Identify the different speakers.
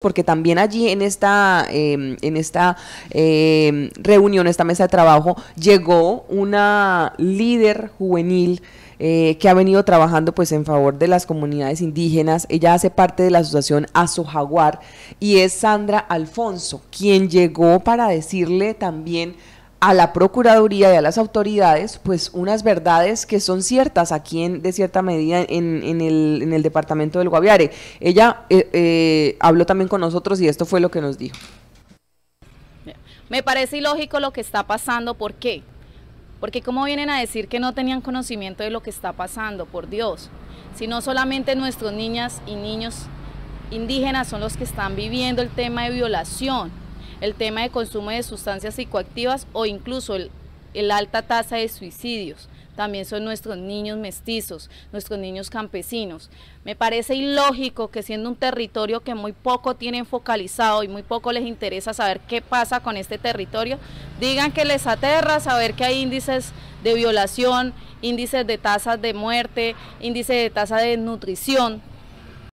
Speaker 1: porque también allí en esta, em, en esta em, reunión, esta mesa de trabajo, llegó una líder juvenil. Eh, que ha venido trabajando pues en favor de las comunidades indígenas. Ella hace parte de la asociación Asojaguar y es Sandra Alfonso, quien llegó para decirle también a la Procuraduría y a las autoridades, pues unas verdades que son ciertas aquí en, de cierta medida en, en, el, en el, departamento del Guaviare. Ella eh, eh, habló también con nosotros y esto fue lo que nos dijo.
Speaker 2: Me parece ilógico lo que está pasando, ¿por qué? Porque cómo vienen a decir que no tenían conocimiento de lo que está pasando, por Dios. Si no solamente nuestros niñas y niños indígenas son los que están viviendo el tema de violación, el tema de consumo de sustancias psicoactivas o incluso el, alta tasa de suicidios. También son nuestros niños mestizos, nuestros niños campesinos. Me parece ilógico que siendo un territorio que muy poco tienen focalizado y muy poco les interesa saber qué pasa con este territorio, digan que les aterra saber que hay índices de violación, índices de tasas de muerte, índices de tasa de nutrición